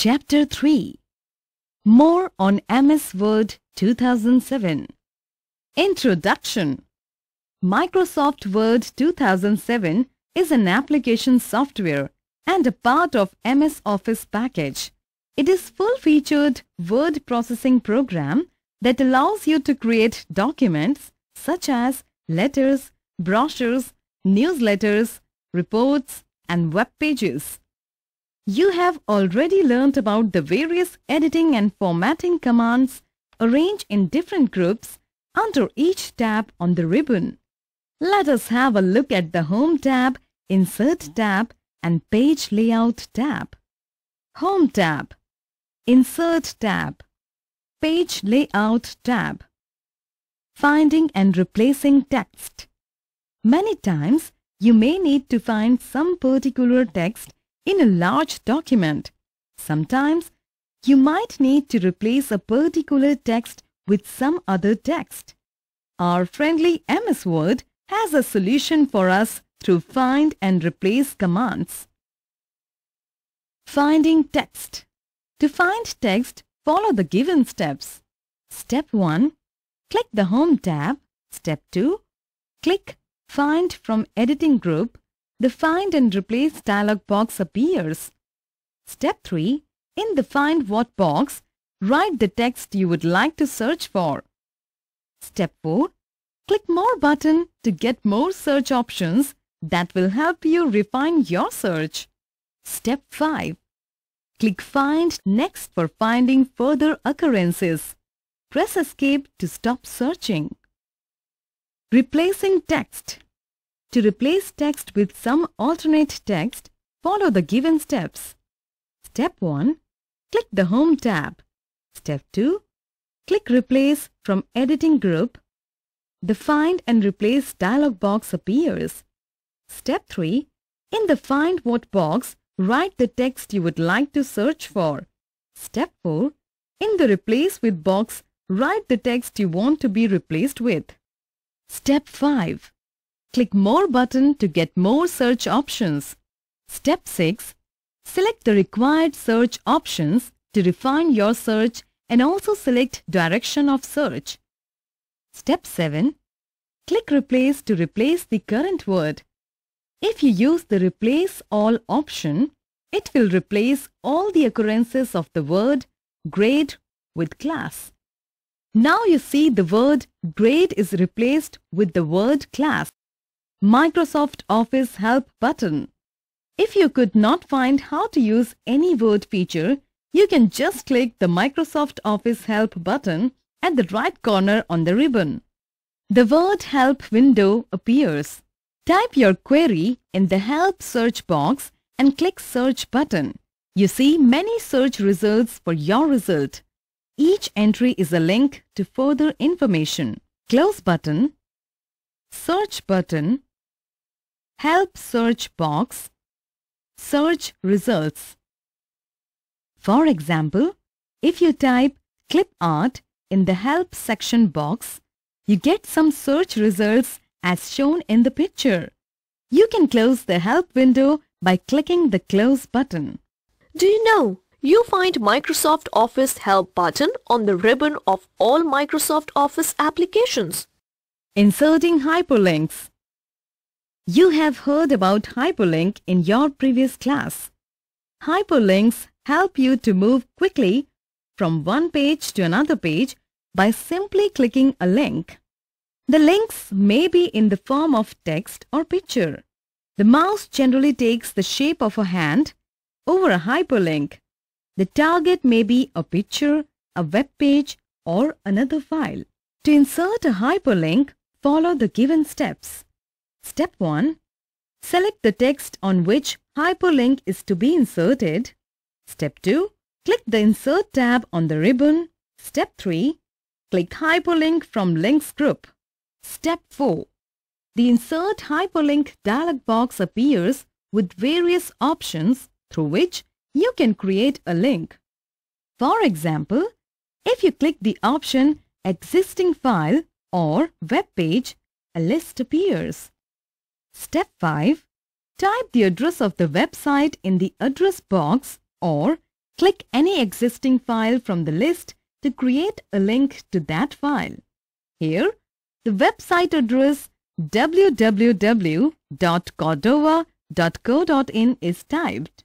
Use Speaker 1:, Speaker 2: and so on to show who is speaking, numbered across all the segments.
Speaker 1: Chapter 3 More on MS Word 2007 Introduction Microsoft Word 2007 is an application software and a part of MS Office package. It is full-featured word processing program that allows you to create documents such as letters, brochures, newsletters, reports and web pages. You have already learnt about the various editing and formatting commands arranged in different groups under each tab on the ribbon. Let us have a look at the Home tab, Insert tab and Page Layout tab. Home tab, Insert tab, Page Layout tab. Finding and replacing text. Many times you may need to find some particular text in a large document. Sometimes you might need to replace a particular text with some other text. Our friendly MS Word has a solution for us through find and replace commands. Finding text. To find text, follow the given steps. Step 1. Click the Home tab. Step 2. Click Find from Editing Group. The Find and Replace dialog box appears. Step 3. In the Find What box, write the text you would like to search for. Step 4. Click More button to get more search options that will help you refine your search. Step 5. Click Find next for finding further occurrences. Press Escape to stop searching. Replacing text to replace text with some alternate text, follow the given steps. Step 1. Click the Home tab. Step 2. Click Replace from Editing Group. The Find and Replace dialog box appears. Step 3. In the Find What box, write the text you would like to search for. Step 4. In the Replace With box, write the text you want to be replaced with. Step 5. Click More button to get more search options. Step 6. Select the required search options to refine your search and also select direction of search. Step 7. Click Replace to replace the current word. If you use the Replace All option, it will replace all the occurrences of the word grade with class. Now you see the word grade is replaced with the word class. Microsoft Office Help button. If you could not find how to use any word feature, you can just click the Microsoft Office Help button at the right corner on the ribbon. The word Help window appears. Type your query in the Help search box and click Search button. You see many search results for your result. Each entry is a link to further information. Close button, Search button, Help search box, search results. For example, if you type clip art in the help section box, you get some search results as shown in the picture. You can close the help window by clicking the close
Speaker 2: button. Do you know, you find Microsoft Office help button on the ribbon of all Microsoft Office applications.
Speaker 1: Inserting hyperlinks you have heard about hyperlink in your previous class. Hyperlinks help you to move quickly from one page to another page by simply clicking a link. The links may be in the form of text or picture. The mouse generally takes the shape of a hand over a hyperlink. The target may be a picture, a web page or another file. To insert a hyperlink, follow the given steps. Step 1. Select the text on which hyperlink is to be inserted. Step 2. Click the Insert tab on the ribbon. Step 3. Click Hyperlink from Links Group. Step 4. The Insert Hyperlink dialog box appears with various options through which you can create a link. For example, if you click the option Existing File or Web Page, a list appears. Step 5. Type the address of the website in the address box or click any existing file from the list to create a link to that file. Here, the website address www.cordova.co.in is typed.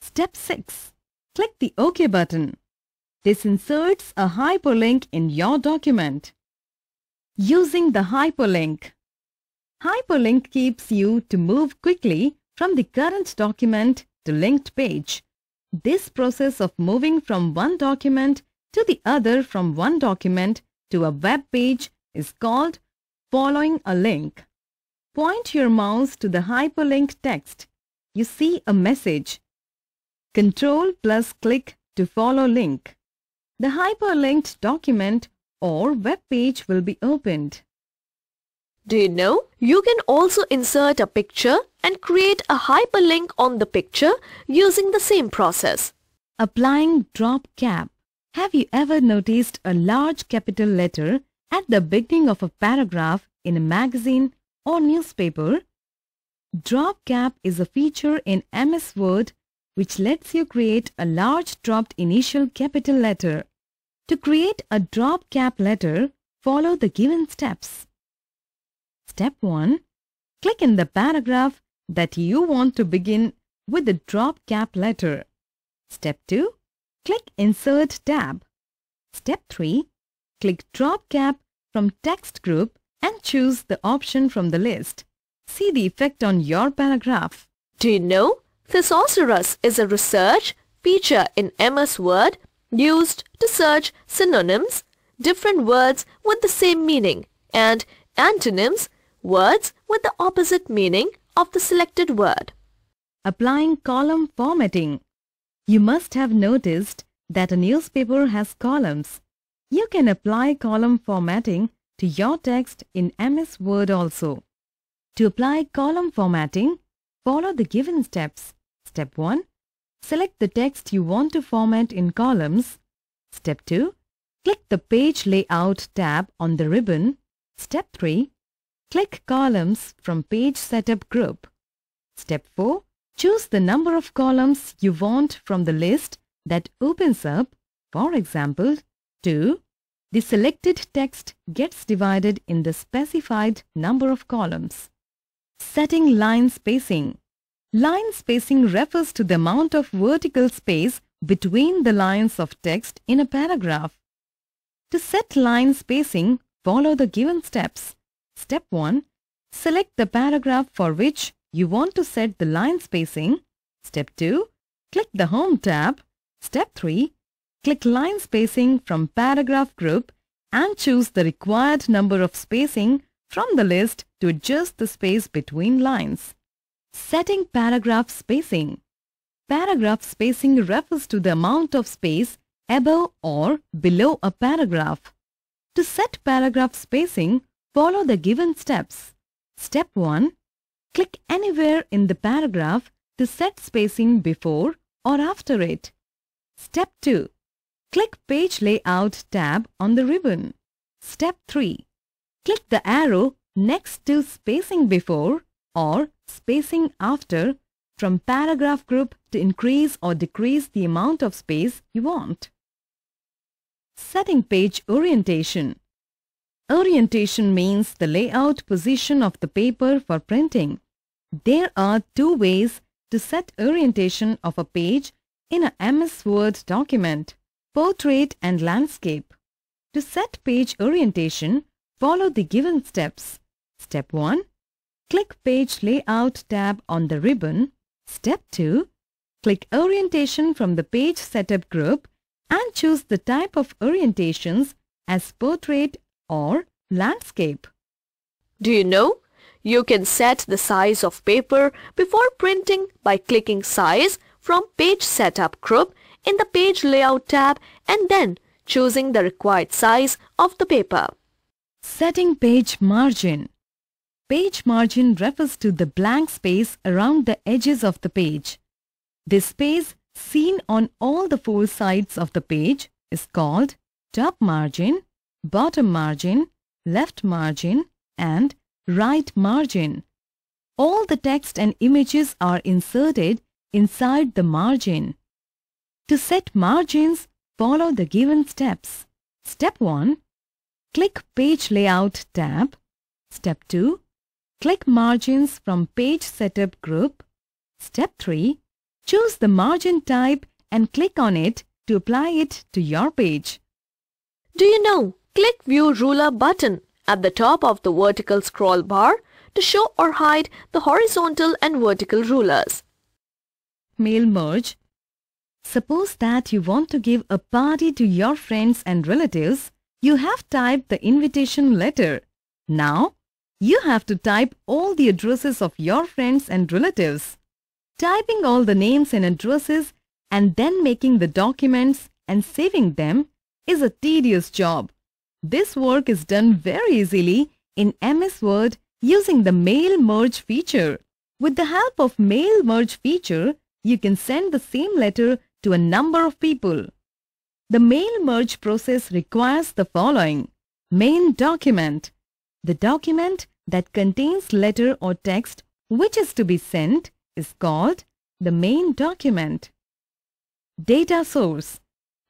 Speaker 1: Step 6. Click the OK button. This inserts a hyperlink in your document. Using the hyperlink, Hyperlink keeps you to move quickly from the current document to linked page. This process of moving from one document to the other from one document to a web page is called following a link. Point your mouse to the hyperlink text. You see a message. Control plus click to follow link. The
Speaker 2: hyperlinked document or web page will be opened. Do you know? You can also insert a picture and create a hyperlink on the picture using the same process. Applying drop cap. Have you ever
Speaker 1: noticed a large capital letter at the beginning of a paragraph in a magazine or newspaper? Drop cap is a feature in MS Word which lets you create a large dropped initial capital letter. To create a drop cap letter, follow the given steps. Step 1. Click in the paragraph that you want to begin with the drop cap letter. Step 2. Click Insert tab. Step 3. Click Drop Cap from Text Group and choose the option
Speaker 2: from the list. See the effect on your paragraph. Do you know? Thesaurus is a research feature in MS Word used to search synonyms, different words with the same meaning, and antonyms words with the opposite meaning of the selected word. Applying column
Speaker 1: formatting. You must have noticed that a newspaper has columns. You can apply column formatting to your text in MS Word also. To apply column formatting, follow the given steps. Step 1. Select the text you want to format in columns. Step 2. Click the Page Layout tab on the ribbon. Step 3. Click Columns from Page Setup group. Step 4. Choose the number of columns you want from the list that opens up, for example, 2. The selected text gets divided in the specified number of columns. Setting line spacing. Line spacing refers to the amount of vertical space between the lines of text in a paragraph. To set line spacing, follow the given steps. Step 1. Select the paragraph for which you want to set the line spacing. Step 2. Click the Home tab. Step 3. Click Line Spacing from Paragraph Group and choose the required number of spacing from the list to adjust the space between lines. Setting Paragraph Spacing Paragraph spacing refers to the amount of space above or below a paragraph. To set paragraph spacing, Follow the given steps. Step 1. Click anywhere in the paragraph to set spacing before or after it. Step 2. Click Page Layout tab on the ribbon. Step 3. Click the arrow next to Spacing Before or Spacing After from paragraph group to increase or decrease the amount of space you want. Setting page orientation. Orientation means the layout position of the paper for printing. There are two ways to set orientation of a page in a MS Word document, portrait and landscape. To set page orientation, follow the given steps. Step 1. Click Page Layout tab on the ribbon. Step 2. Click Orientation from the Page Setup group and choose the type of
Speaker 2: orientations as portrait or landscape. Do you know? You can set the size of paper before printing by clicking Size from Page Setup group in the Page Layout tab and then choosing the required size of the paper. Setting Page Margin
Speaker 1: Page margin refers to the blank space around the edges of the page. This space seen on all the four sides of the page is called top margin bottom margin, left margin, and right margin. All the text and images are inserted inside the margin. To set margins, follow the given steps. Step 1. Click Page Layout tab. Step 2. Click Margins from Page Setup group. Step 3. Choose the margin type and click on it to apply it to your page.
Speaker 2: Do you know Click View Ruler button at the top of the vertical scroll bar to show or hide the horizontal and vertical rulers.
Speaker 1: Mail merge. Suppose that you want to give a party to your friends and relatives. You have typed the invitation letter. Now, you have to type all the addresses of your friends and relatives. Typing all the names and addresses and then making the documents and saving them is a tedious job. This work is done very easily in MS Word using the Mail Merge feature. With the help of Mail Merge feature, you can send the same letter to a number of people. The mail merge process requires the following. Main document. The document that contains letter or text which is to be sent is called the main document. Data source.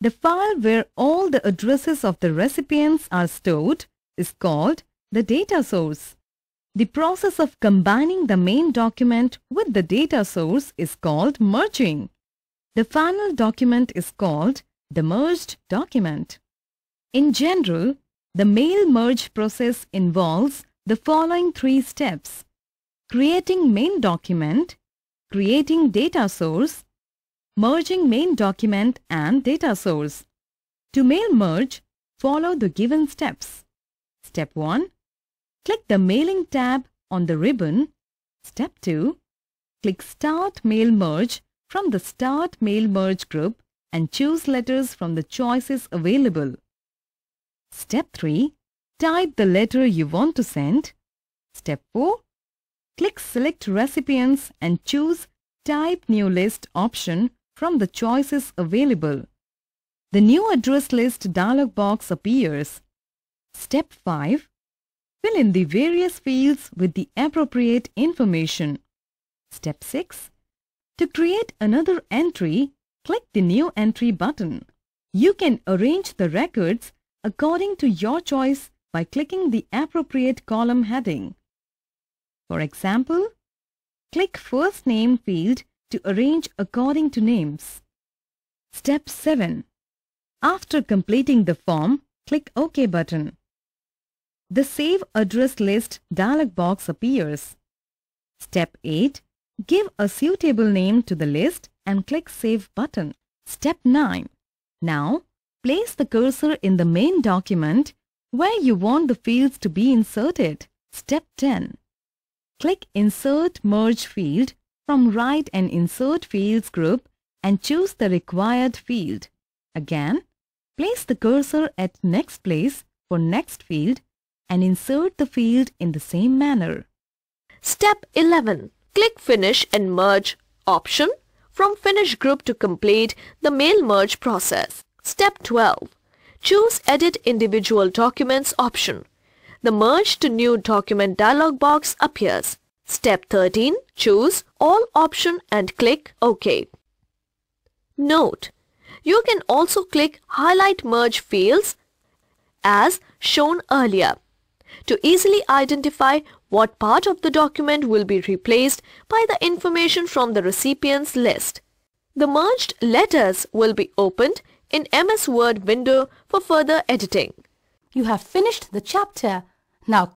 Speaker 1: The file where all the addresses of the recipients are stored is called the data source. The process of combining the main document with the data source is called merging. The final document is called the merged document. In general, the mail merge process involves the following three steps. Creating main document, creating data source merging main document and data source. To mail merge, follow the given steps. Step 1. Click the mailing tab on the ribbon. Step 2. Click Start Mail Merge from the Start Mail Merge group and choose letters from the choices available. Step 3. Type the letter you want to send. Step 4. Click Select Recipients and choose Type New List option from the choices available. The new address list dialog box appears. Step 5. Fill in the various fields with the appropriate information. Step 6. To create another entry, click the New Entry button. You can arrange the records according to your choice by clicking the appropriate column heading. For example, click First Name field to arrange according to names. Step 7. After completing the form, click OK button. The Save Address List dialog box appears. Step 8. Give a suitable name to the list and click Save button. Step 9. Now, place the cursor in the main document where you want the fields to be inserted. Step 10. Click Insert Merge Field from Write and Insert Fields group and choose the required field. Again, place the cursor at Next place for Next field and insert the field in the same manner.
Speaker 2: Step 11. Click Finish and Merge option from Finish group to complete the mail merge process. Step 12. Choose Edit Individual Documents option. The Merge to New Document dialog box appears. Step 13. Choose all option and click OK. Note, you can also click Highlight Merge Fields as shown earlier to easily identify what part of the document will be replaced by the information from the recipient's list. The merged letters will be opened in MS Word window for further editing. You have finished the chapter. Now